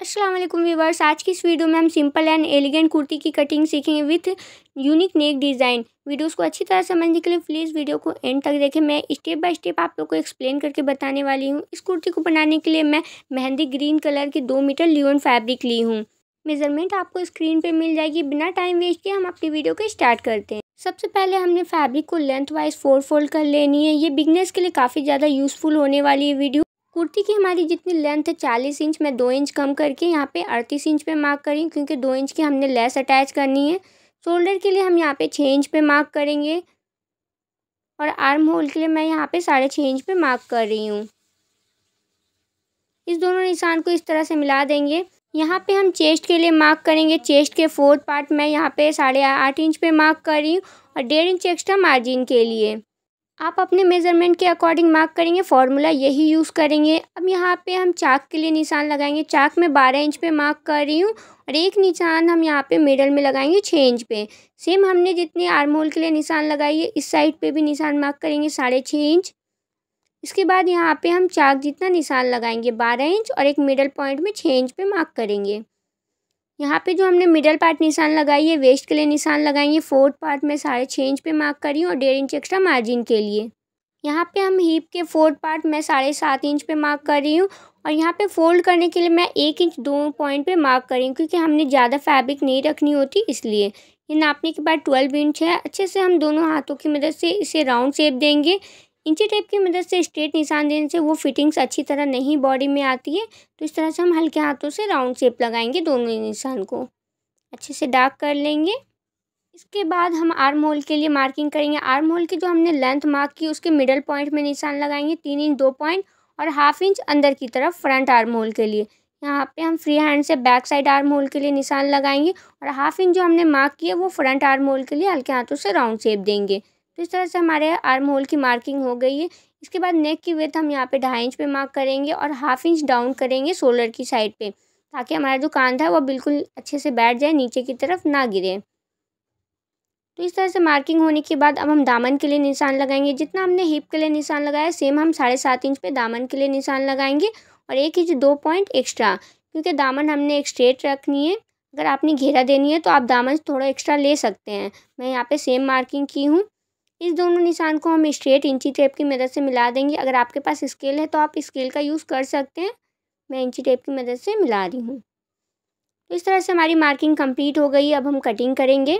Aslam viewers आज की इस वीडियो में हम सिंपल एंड एलिगेंट कुर्ती की कटिंग सीखेंगे with unique neck design videos को अच्छी तरह समझने के लिए प्लीज़ वीडियो को एंड तक देखें मैं स्टेप बाय स्टेप आप लोगों को एक्सप्लेन करके बताने वाली हूँ इस कुर्ती को बनाने के लिए मैं मेहंदी ग्रीन कलर की दो मीटर लियोन फैब्रिक ली हूँ मेज़रमेंट आपको स्क्रीन पर मिल जाएगी बिना टाइम वेस्ट किए हम अपनी वीडियो को स्टार्ट करते हैं सबसे पहले हमने फैब्रिक को लेंथ वाइज फोर फोल्ड कर लेनी है ये बिगनेस के लिए काफ़ी ज़्यादा यूज़फुल होने वाली है वीडियो कुर्ती की हमारी जितनी लेंथ है चालीस इंच मैं दो इंच कम करके यहाँ पे अड़तीस इंच पे मार्क करी हूँ क्योंकि दो इंच की हमने लेस अटैच करनी है शोल्डर के लिए हम यहाँ पे छः इंच पे मार्क करेंगे और आर्म होल के लिए मैं यहाँ पे साढ़े छः इंच पे मार्क कर रही हूँ इस दोनों निशान को इस तरह से मिला देंगे यहाँ पे हम चेस्ट के लिए मार्क करेंगे चेस्ट के फोर्थ पार्ट मैं यहाँ पे साढ़े आठ इंच पे मार्क कर रही हूँ और डेढ़ इंच एक्स्ट्रा मार्जिन के लिए आप अपने मेज़रमेंट के अकॉर्डिंग मार्क करेंगे फार्मूला यही यूज़ करेंगे अब यहाँ पे हम चाक के लिए निशान लगाएंगे चाक में बारह इंच पे मार्क कर रही हूँ और एक निशान हम यहाँ पे मिडल में लगाएंगे छः इंच पे सेम हमने जितने आर्म होल के लिए निशान लगाई है इस साइड पे भी निशान मार्क करेंगे साढ़े छः इंच इसके बाद यहाँ पर हम चाक जितना निशान लगाएंगे बारह इंच और एक मिडल पॉइंट में छः इंच पर मार्क करेंगे यहाँ पे जो हमने मिडल पार्ट निशान लगाई है वेस्ट के लिए निशान लगाएंगे फोर्थ पार्ट में साढ़े छः इंच पे मार्क करी और डेढ़ इंच एक्स्ट्रा मार्जिन के लिए यहाँ पे हम हीप के फोर्थ पार्ट में साढ़े सात इंच पे मार्क कर रही हूँ और यहाँ पे फोल्ड करने के लिए मैं एक इंच दो पॉइंट पे मार्क कर रही हूँ क्योंकि हमने ज़्यादा फैब्रिक नहीं रखनी होती इसलिए ये नापने के बाद ट्वेल्व इंच है अच्छे से हम दोनों हाथों की मदद से इसे राउंड शेप देंगे इंची टेप की मदद से स्ट्रेट निशान देने से वो फिटिंग्स अच्छी तरह नहीं बॉडी में आती है तो इस तरह से हम हल्के हाथों से राउंड शेप लगाएंगे दोनों ही निशान को अच्छे से डार्क कर लेंगे इसके बाद हम आर्म होल के लिए मार्किंग करेंगे आर्म होल की जो हमने लेंथ मार्क की उसके मिडल पॉइंट में निशान लगाएंगे तीन इंच दो पॉइंट और हाफ इंच अंदर की तरफ फ्रंट आर्म होल के लिए यहाँ पे हम फ्री हैंड से बैक साइड आर्म होल के लिए निशान लगाएंगे और हाफ इंच जो हमने मार्क किया वो फ्रंट आर्म होल के लिए हल्के हाथों से राउंड शेप देंगे तो इस तरह से हमारे आर्म होल की मार्किंग हो गई है इसके बाद नेक की वेथ हम यहाँ पे ढाई इंच पे मार्क करेंगे और हाफ इंच डाउन करेंगे शोल्डर की साइड पे ताकि हमारा जो कांधा है वो बिल्कुल अच्छे से बैठ जाए नीचे की तरफ ना गिरे तो इस तरह से मार्किंग होने के बाद अब हम दामन के लिए निशान लगाएंगे जितना हमने हिप के लिए निशान लगाया सेम हम साढ़े सात इंच पे दामन के लिए निशान लगाएंगे और एक इंच दो पॉइंट एक्स्ट्रा क्योंकि दामन हमने एक स्ट्रेट रखनी है अगर आपने घेरा देनी है तो आप दामन थोड़ा एक्स्ट्रा ले सकते हैं मैं यहाँ पे सेम मार्किंग की हूँ इस दोनों निशान को हम स्ट्रेट इंची टेप की मदद से मिला देंगे अगर आपके पास स्केल है तो आप स्केल का यूज़ कर सकते हैं मैं इंची टेप की मदद से मिला रही हूँ तो इस तरह से हमारी मार्किंग कंप्लीट हो गई अब हम कटिंग करेंगे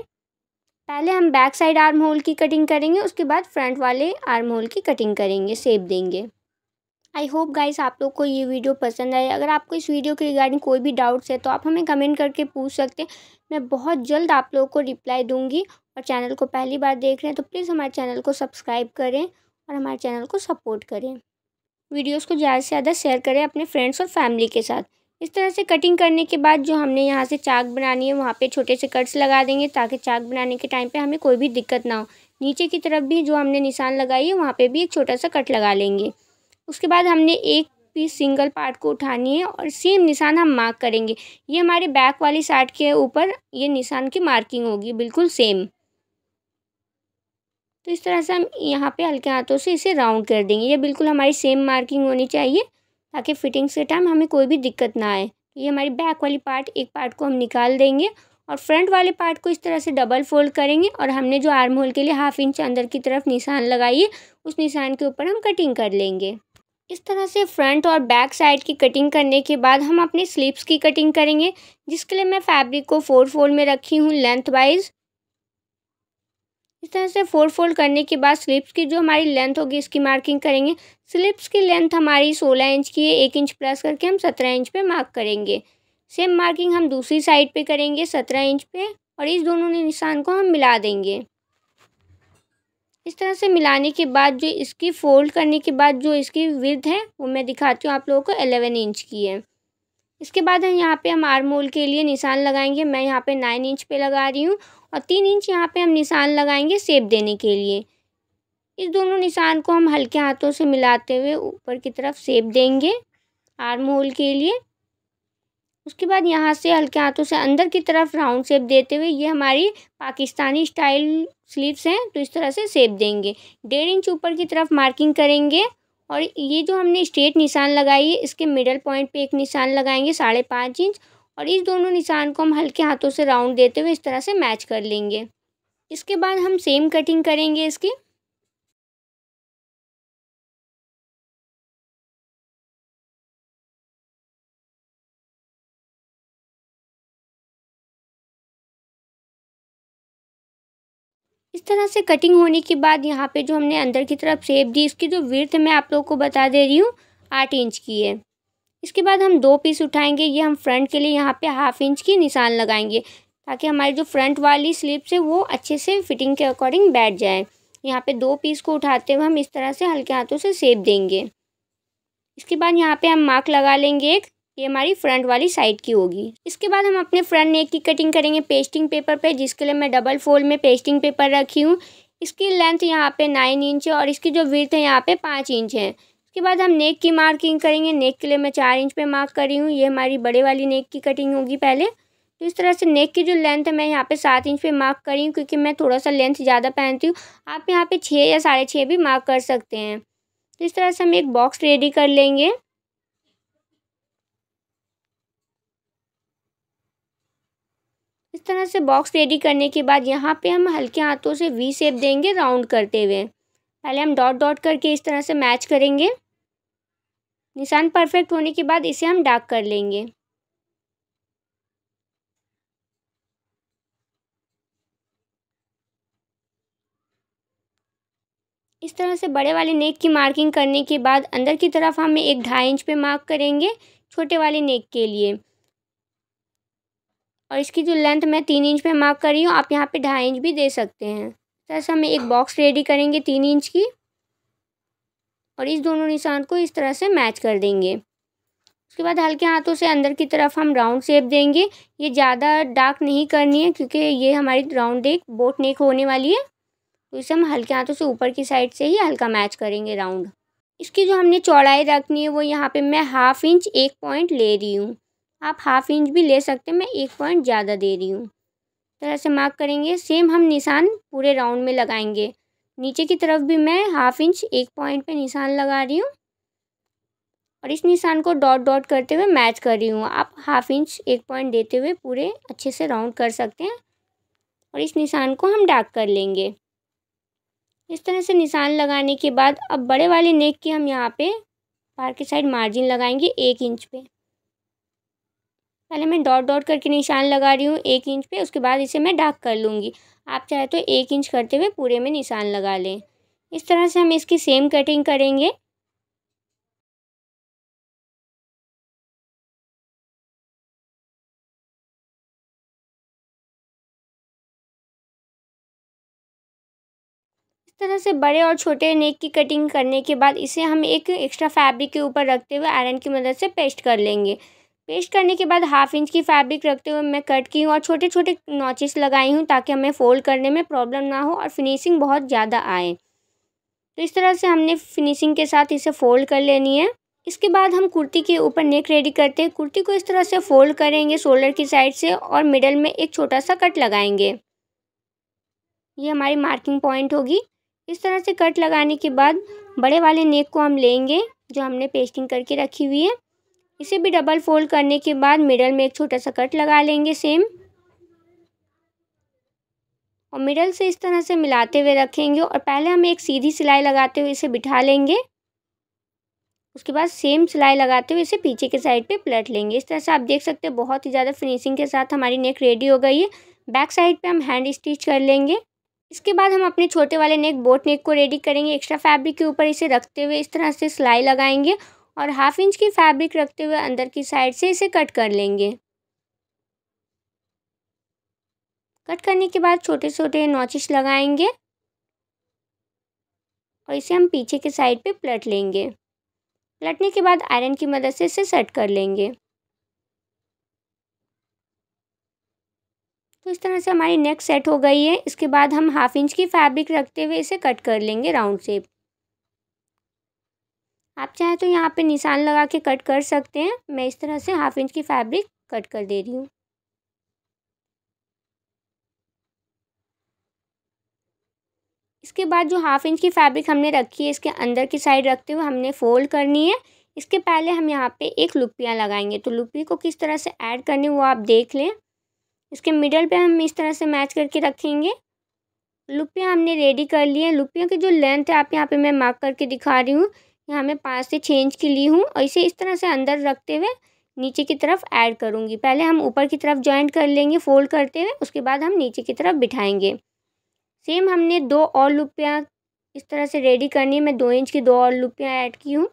पहले हम बैक साइड आर्म होल की कटिंग करेंगे उसके बाद फ्रंट वाले आर्म होल की कटिंग करेंगे सेप देंगे आई होप गाइस आप लोग को ये वीडियो पसंद आए अगर आपको इस वीडियो के रिगार्डिंग कोई भी डाउट्स है तो आप हमें कमेंट करके पूछ सकते हैं मैं बहुत जल्द आप लोगों को रिप्लाई दूंगी और चैनल को पहली बार देख रहे हैं तो प्लीज़ हमारे चैनल को सब्सक्राइब करें और हमारे चैनल को सपोर्ट करें वीडियोस को ज़्यादा से ज़्यादा शेयर करें अपने फ्रेंड्स और फैमिली के साथ इस तरह से कटिंग करने के बाद जो हमने यहाँ से चाक बनानी है वहाँ पर छोटे से कट्स लगा देंगे ताकि चाक बनाने के टाइम पर हमें कोई भी दिक्कत ना हो नीचे की तरफ भी जो हमने निशान लगाई है वहाँ पर भी एक छोटा सा कट लगा लेंगे उसके बाद हमने एक पीस सिंगल पार्ट को उठानी है और सेम निशान हम मार्क करेंगे ये हमारे बैक वाली साइड के ऊपर ये निशान की मार्किंग होगी बिल्कुल सेम तो इस तरह से हम यहाँ पे हल्के हाथों से इसे राउंड कर देंगे ये बिल्कुल हमारी सेम मार्किंग होनी चाहिए ताकि फिटिंग्स के टाइम हमें कोई भी दिक्कत ना आए ये हमारी बैक वाली पार्ट एक पार्ट को हम निकाल देंगे और फ्रंट वाले पार्ट को इस तरह से डबल फोल्ड करेंगे और हमने जो आर्म होल के लिए हाफ इंच अंदर की तरफ निशान लगाई है उस निशान के ऊपर हम कटिंग कर लेंगे इस तरह से फ्रंट और बैक साइड की कटिंग करने के बाद हम अपने स्लीप्स की कटिंग करेंगे जिसके लिए मैं फैब्रिक को फोर फोल्ड में रखी हूँ लेंथ वाइज इस तरह से फोर फोल्ड करने के बाद स्लीप्स की जो हमारी लेंथ होगी इसकी मार्किंग करेंगे स्लीप्स की लेंथ हमारी सोलह इंच की है एक इंच प्लस करके हम सत्रह इंच पर मार्क करेंगे सेम मार्किंग हम दूसरी साइड पर करेंगे सत्रह इंच पर और इस दोनों निशान को हम मिला देंगे इस तरह से मिलाने के बाद जो इसकी फ़ोल्ड करने के बाद जो इसकी विद है वो मैं दिखाती हूँ आप लोगों को एलेवन इंच की है इसके बाद हम यहाँ पे हम आर्म होल के लिए निशान लगाएंगे मैं यहाँ पे नाइन इंच पे लगा रही हूँ और तीन इंच यहाँ पे हम निशान लगाएंगे सेब देने के लिए इस दोनों निशान को हम हल्के हाथों से मिलाते हुए ऊपर की तरफ सेब देंगे आर्म होल के लिए उसके बाद यहाँ से हल्के हाथों से अंदर की तरफ राउंड शेप देते हुए ये हमारी पाकिस्तानी स्टाइल स्लीव्स हैं तो इस तरह से शेप देंगे डेढ़ इंच ऊपर की तरफ मार्किंग करेंगे और ये जो हमने स्ट्रेट निशान लगाई है इसके मिडल पॉइंट पे एक निशान लगाएंगे साढ़े पाँच इंच और इस दोनों निशान को हम हल्के हाथों से राउंड देते हुए इस तरह से मैच कर लेंगे इसके बाद हम सेम कटिंग करेंगे इसकी तरह से कटिंग होने के बाद यहाँ पे जो हमने अंदर की तरफ सेप दी इसकी जो विर्थ मैं आप लोग को बता दे रही हूँ आठ इंच की है इसके बाद हम दो पीस उठाएंगे ये हम फ्रंट के लिए यहाँ पे हाफ इंच की निशान लगाएंगे ताकि हमारी जो फ्रंट वाली स्लीप्स है वो अच्छे से फिटिंग के अकॉर्डिंग बैठ जाए यहाँ पे दो पीस को उठाते हुए हम इस तरह से हल्के हाथों से सेप देंगे इसके बाद यहाँ पे हम मार्क लगा लेंगे एक ये हमारी फ्रंट वाली साइड की होगी इसके बाद हम अपने फ्रंट नेक की कटिंग करेंगे पेस्टिंग पेपर पे जिसके लिए मैं डबल फोल्ड में पेस्टिंग पेपर रखी हूँ इसकी लेंथ यहाँ पे नाइन इंच है और इसकी जो विर्थ है यहाँ पे पाँच इंच है इसके बाद हम नेक की मार्किंग करेंगे नेक के लिए मैं चार इंच पे मार्क कर रही हूँ ये हमारी बड़े वाली नेक की कटिंग होगी पहले तो इस तरह से नेक की जो लेंथ है मैं यहाँ पे सात इंच पे मार्क करी हूँ क्योंकि मैं थोड़ा सा लेंथ ज़्यादा पहनती हूँ आप यहाँ पे छः या साढ़े छः भी मार्क कर सकते हैं तो इस तरह से हम एक बॉक्स रेडी कर लेंगे तरह से बॉक्स रेडी करने के बाद यहाँ पे हम हल्के हाथों से वी सेप देंगे राउंड करते हुए पहले हम डॉट डॉट करके इस तरह से मैच करेंगे निशान परफेक्ट होने के बाद इसे हम डार्क कर लेंगे इस तरह से बड़े वाले नेक की मार्किंग करने के बाद अंदर की तरफ हम एक ढाई इंच पे मार्क करेंगे छोटे वाले नेक के लिए और इसकी जो लेंथ मैं तीन इंच पे मार्क कर रही हूँ आप यहाँ पे ढाई इंच भी दे सकते हैं तरह से हम एक बॉक्स रेडी करेंगे तीन इंच की और इस दोनों निशान को इस तरह से मैच कर देंगे उसके बाद हल्के हाथों से अंदर की तरफ हम राउंड शेप देंगे ये ज़्यादा डार्क नहीं करनी है क्योंकि ये हमारी राउंड एक बोट नेक होने वाली है तो इसे हम हल्के हाथों से ऊपर की साइड से ही हल्का मैच करेंगे राउंड इसकी जो हमने चौड़ाई रखनी है वो यहाँ पे मैं हाफ इंच एक पॉइंट ले रही हूँ आप हाफ़ इंच भी ले सकते हैं मैं एक पॉइंट ज़्यादा दे रही हूँ तरह से मार्क करेंगे सेम हम निशान पूरे राउंड में लगाएंगे नीचे की तरफ भी मैं हाफ इंच एक पॉइंट पे निशान लगा रही हूँ और इस निशान को डॉट डॉट करते हुए मैच कर रही हूँ आप हाफ इंच एक पॉइंट देते हुए पूरे अच्छे से राउंड कर सकते हैं और इस निशान को हम डार्क कर लेंगे इस तरह से निशान लगाने के बाद अब बड़े वाले नेक की हम यहाँ पर बाहर के साइड मार्जिन लगाएंगे एक इंच पे पहले मैं डॉट डॉट करके निशान लगा रही हूँ एक इंच पे उसके बाद इसे मैं डार्क कर लूँगी आप चाहे तो एक इंच करते हुए पूरे में निशान लगा लें इस तरह से हम इसकी सेम कटिंग करेंगे तरह से बड़े और छोटे नेक की कटिंग करने के बाद इसे हम एक एक्स्ट्रा फैब्रिक के ऊपर रखते हुए आयरन की मदद से पेस्ट कर लेंगे पेस्ट करने के बाद हाफ इंच की फैब्रिक रखते हुए मैं कट की हूँ और छोटे छोटे नॉचेस लगाई हूँ ताकि हमें फ़ोल्ड करने में प्रॉब्लम ना हो और फिनिशिंग बहुत ज़्यादा आए तो इस तरह से हमने फिनिशिंग के साथ इसे फ़ोल्ड कर लेनी है इसके बाद हम कुर्ती के ऊपर नेक रेडी करते हैं कुर्ती को इस तरह से फ़ोल्ड करेंगे शोल्डर की साइड से और मिडल में एक छोटा सा कट लगाएंगे ये हमारी मार्किंग पॉइंट होगी इस तरह से कट लगाने के बाद बड़े वाले नेक को हम लेंगे जो हमने पेस्टिंग करके रखी हुई है इसे भी डबल फोल्ड करने के बाद मिडल में एक छोटा सा कट लगा लेंगे सेम और मिडल से इस तरह से मिलाते हुए रखेंगे और पहले हम एक सीधी सिलाई लगाते हुए इसे बिठा लेंगे उसके बाद सेम सिलाई लगाते हुए इसे पीछे के साइड पे पलट लेंगे इस तरह से आप देख सकते हैं बहुत ही ज़्यादा फिनिशिंग के साथ हमारी नेक रेडी हो गई है बैक साइड पे हम हैंड स्टिच कर लेंगे इसके बाद हम अपने छोटे वाले नेक बोट नेक को रेडी करेंगे एक्स्ट्रा फैब्रिक के ऊपर इसे रखते हुए इस तरह से सिलाई लगाएंगे और हाफ इंच की फैब्रिक रखते हुए अंदर की साइड से इसे कट कर लेंगे कट करने के बाद छोटे छोटे नोचिस लगाएंगे और इसे हम पीछे के साइड पे पलट लेंगे पलटने के बाद आयरन की मदद से इसे सेट कर लेंगे तो इस तरह से हमारी नेक सेट हो गई है इसके बाद हम हाफ इंच की फैब्रिक रखते हुए इसे कट कर लेंगे राउंड शेप आप चाहे तो यहाँ पे निशान लगा के कट कर सकते हैं मैं इस तरह से हाफ इंच की फैब्रिक कट कर दे रही हूँ इसके बाद जो हाफ इंच की फैब्रिक हमने रखी है इसके अंदर की साइड रखते हुए हमने फोल्ड करनी है इसके पहले हम यहाँ पे एक लुपिया लगाएंगे तो लुपी को किस तरह से ऐड करनी वो आप देख लें इसके मिडल पे हम इस तरह से मैच करके रखेंगे लुपिया हमने रेडी कर ली है लुपिया की जो लेंथ है आप यहाँ पे मैं मार्क करके दिखा रही हूँ यहाँ मैं पाँच से छः इंच की ली हूँ और इसे इस तरह से अंदर रखते हुए नीचे की तरफ ऐड करूँगी पहले हम ऊपर की तरफ जॉइंट कर लेंगे फोल्ड करते हुए उसके बाद हम नीचे की तरफ बिठाएंगे सेम हमने दो और लुपियाँ इस तरह से रेडी करनी है मैं दो इंच की दो और लुपियाँ ऐड की हूँ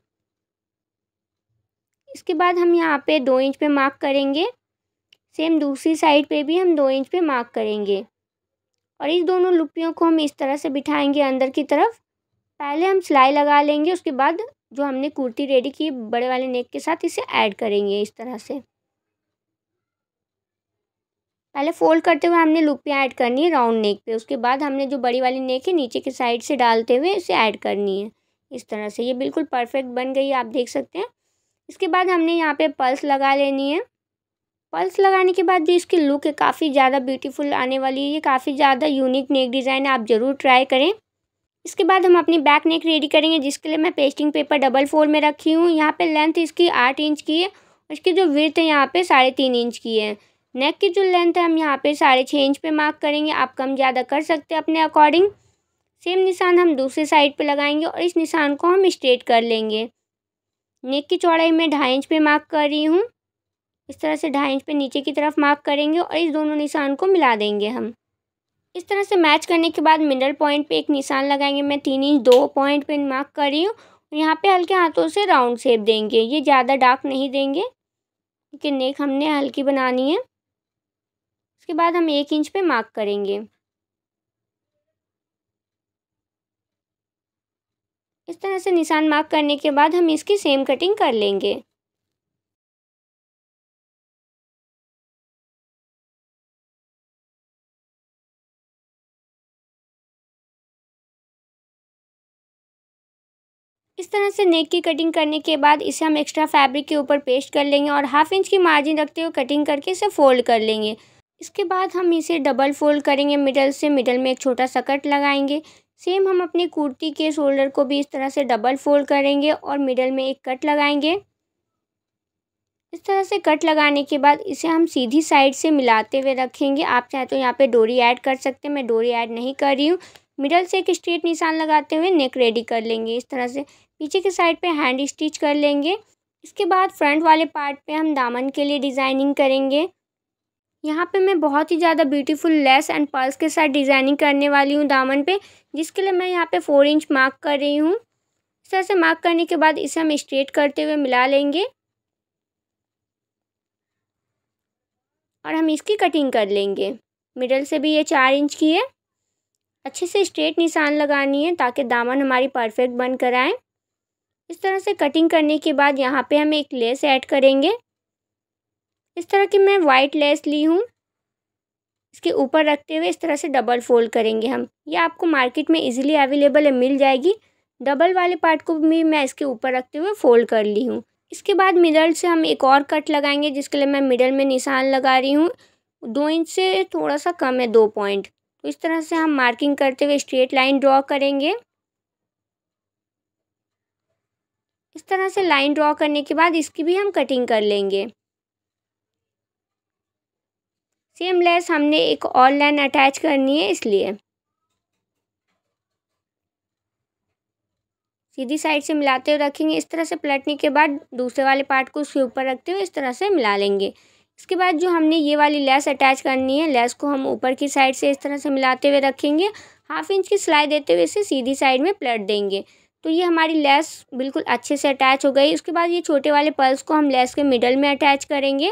इसके बाद हम यहाँ पे दो इंच पे मार्क करेंगे सेम दूसरी साइड पे भी हम दो इंच पे मार्क करेंगे और इस दोनों लुपियों को हम इस तरह से बिठाएंगे अंदर की तरफ पहले हम सिलाई लगा लेंगे उसके बाद जो हमने कुर्ती रेडी की बड़े वाले नेक के साथ इसे ऐड करेंगे इस तरह से पहले फोल्ड करते हुए हमने लुपियाँ ऐड करनी है राउंड नेक पे उसके बाद हमने जो बड़ी वाली नेक है नीचे के साइड से डालते हुए इसे ऐड करनी है इस तरह से ये बिल्कुल परफेक्ट बन गई आप देख सकते हैं इसके बाद हमने यहाँ पे पल्स लगा लेनी है पल्स लगाने के बाद जो इसकी लुक है काफ़ी ज़्यादा ब्यूटीफुल आने वाली है ये काफ़ी ज़्यादा यूनिक नेक डिज़ाइन है आप ज़रूर ट्राई करें इसके बाद हम अपनी बैक नेक रेडी करेंगे जिसके लिए मैं पेस्टिंग पेपर डबल फोर में रखी हूँ यहाँ पे लेंथ इसकी आठ इंच की है इसकी जो विर्थ है यहाँ पे साढ़े तीन इंच की है नेक की जो लेंथ है हम यहाँ पे साढ़े छः इंच पे मार्क करेंगे आप कम ज़्यादा कर सकते हैं अपने अकॉर्डिंग सेम निशान हम दूसरे साइड पे लगाएंगे और इस निशान को हम स्ट्रेट कर लेंगे नेक की चौड़ाई मैं ढाई इंच पर मार्क कर रही हूँ इस तरह से ढाई इंच पर नीचे की तरफ मार्क करेंगे और इस दोनों निशान को मिला देंगे हम इस तरह से मैच करने के बाद मिडल पॉइंट पे एक निशान लगाएंगे मैं तीन इंच दो पॉइंट पे मार्क कर रही हूँ यहाँ पे हल्के हाथों से राउंड शेप देंगे ये ज़्यादा डार्क नहीं देंगे क्योंकि नेक हमने हल्की बनानी है उसके बाद हम एक इंच पे मार्क करेंगे इस तरह से निशान मार्क करने के बाद हम इसकी सेम कटिंग कर लेंगे इस तरह से नेक की कटिंग करने के बाद इसे हम एक्स्ट्रा फैब्रिक के ऊपर पेस्ट कर लेंगे और हाफ इंच की मार्जिन रखते हुए कटिंग करके इसे फोल्ड कर लेंगे इसके बाद हम इसे डबल फोल्ड करेंगे मिडल से मिडल में एक छोटा सा कट लगाएंगे सेम हम अपनी कुर्ती के शोल्डर को भी इस तरह से डबल फोल्ड करेंगे और मिडल में एक कट लगाएंगे इस तरह से कट लगाने के बाद इसे हम सीधी साइड से मिलाते हुए रखेंगे आप चाहे तो यहाँ पे डोरी ऐड कर सकते हैं मैं डोरी ऐड नहीं कर रही हूँ मिडल से एक स्ट्रेट निशान लगाते हुए नेक रेडी कर लेंगे इस तरह से पीछे के साइड पे हैंड स्टिच कर लेंगे इसके बाद फ्रंट वाले पार्ट पे हम दामन के लिए डिज़ाइनिंग करेंगे यहाँ पे मैं बहुत ही ज़्यादा ब्यूटीफुल लेस एंड पर्ल्स के साथ डिज़ाइनिंग करने वाली हूँ दामन पे जिसके लिए मैं यहाँ पे फोर इंच मार्क कर रही हूँ इस तरह से मार्क करने के बाद इसे हम स्ट्रेट करते हुए मिला लेंगे और हम इसकी कटिंग कर लेंगे मिडल से भी ये चार इंच की है अच्छे से स्ट्रेट निशान लगानी है ताकि दामन हमारी परफेक्ट बन कर आए इस तरह से कटिंग करने के बाद यहाँ पे हम एक लेस ऐड करेंगे इस तरह की मैं वाइट लेस ली हूँ इसके ऊपर रखते हुए इस तरह से डबल फोल्ड करेंगे हम यह आपको मार्केट में इजीली अवेलेबल है मिल जाएगी डबल वाले पार्ट को भी मैं इसके ऊपर रखते हुए फ़ोल्ड कर ली हूँ इसके बाद मिडल से हम एक और कट लगाएंगे जिसके लिए मैं मिडल में निशान लगा रही हूँ दो इंच से थोड़ा सा कम है दो पॉइंट इस तरह से हम मार्किंग करते हुए स्ट्रेट लाइन ड्रॉ करेंगे इस तरह से लाइन ड्रॉ करने के बाद इसकी भी हम कटिंग कर लेंगे सेम लेस हमने एक और लाइन अटैच करनी है इसलिए सीधी साइड से मिलाते हुए रखेंगे इस तरह से पलटने के बाद दूसरे वाले पार्ट को उसके ऊपर रखते हुए इस तरह से मिला लेंगे इसके बाद जो हमने ये वाली लेस अटैच करनी है लेस को हम ऊपर की साइड से इस तरह से मिलाते हुए रखेंगे हाफ इंच की सिलाई देते हुए इसे सीधी साइड में प्लट देंगे तो ये हमारी लेस बिल्कुल अच्छे से अटैच हो गई उसके बाद ये छोटे वाले पर्ल्स को हम लेस के मिडल में अटैच करेंगे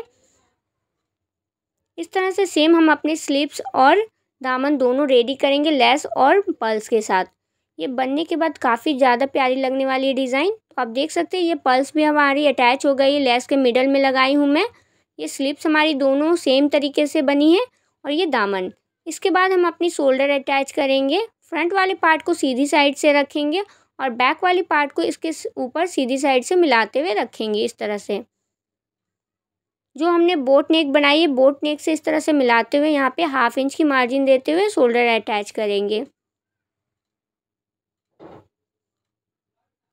इस तरह से सेम हम अपने स्लीप्स और दामन दोनों रेडी करेंगे लेस और पर्ल्स के साथ ये बनने के बाद काफ़ी ज़्यादा प्यारी लगने वाली है डिज़ाइन तो आप देख सकते हैं ये पर्ल्स भी हमारी अटैच हो गई है लेस के मिडल में लगाई हूँ मैं ये स्लिप्स हमारी दोनों सेम तरीके से बनी है और ये दामन इसके बाद हम अपनी शोल्डर अटैच करेंगे फ्रंट वाले पार्ट को सीधी साइड से रखेंगे और बैक वाली पार्ट को इसके ऊपर सीधी साइड से मिलाते हुए रखेंगे इस तरह से जो हमने बोट नेक बनाई है बोट नेक से इस तरह से मिलाते हुए यहाँ पे हाफ इंच की मार्जिन देते हुए शोल्डर अटैच करेंगे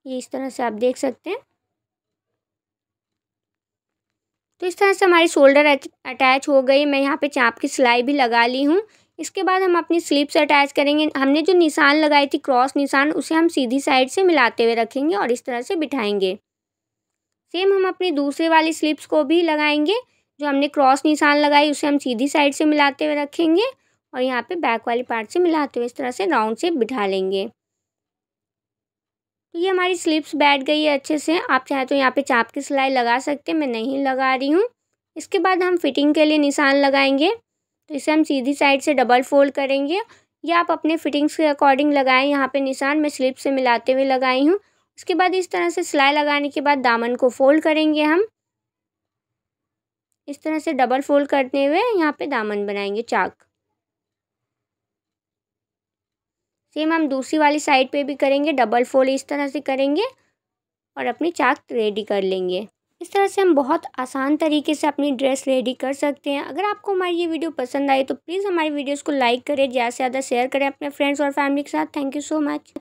ये इस तरह से आप देख सकते हैं तो इस तरह से हमारी शोल्डर अटैच हो गई मैं यहाँ पे चाप की सिलाई भी लगा ली हूँ इसके बाद हम अपनी स्लीप्स से अटैच करेंगे हमने जो निशान लगाई थी क्रॉस निशान उसे हम सीधी साइड से मिलाते हुए रखेंगे और इस तरह से बिठाएंगे सेम हम अपनी दूसरे वाली स्लिप्स को भी लगाएंगे जो हमने क्रॉस निशान लगाई उसे हम सीधी साइड से मिलाते हुए रखेंगे और यहाँ पे बैक वाली पार्ट से मिलाते हुए इस तरह से राउंड से बिठा लेंगे तो ये हमारी स्लिप्स बैठ गई है अच्छे से आप चाहे तो यहाँ पे चाप की सिलाई लगा सकते हैं मैं नहीं लगा रही हूँ इसके बाद हम फिटिंग के लिए निशान लगाएंगे तो इसे हम सीधी साइड से डबल फोल्ड करेंगे या आप अपने फिटिंग्स के अकॉर्डिंग लगाएं यहाँ पे निशान मैं स्लिप से मिलाते हुए लगाई हूँ उसके बाद इस तरह से सिलाई लगाने के बाद दामन को फोल्ड करेंगे हम इस तरह से डबल फोल्ड करते हुए यहाँ पर दामन बनाएंगे चाक सेम हम दूसरी वाली साइड पे भी करेंगे डबल फोल्ड इस तरह से करेंगे और अपनी चाक रेडी कर लेंगे इस तरह से हम बहुत आसान तरीके से अपनी ड्रेस रेडी कर सकते हैं अगर आपको हमारी ये वीडियो पसंद आई तो प्लीज़ हमारी वीडियोज़ को लाइक करें ज़्यादा से ज़्यादा शेयर करें अपने फ्रेंड्स और फैमिली के साथ थैंक यू सो मच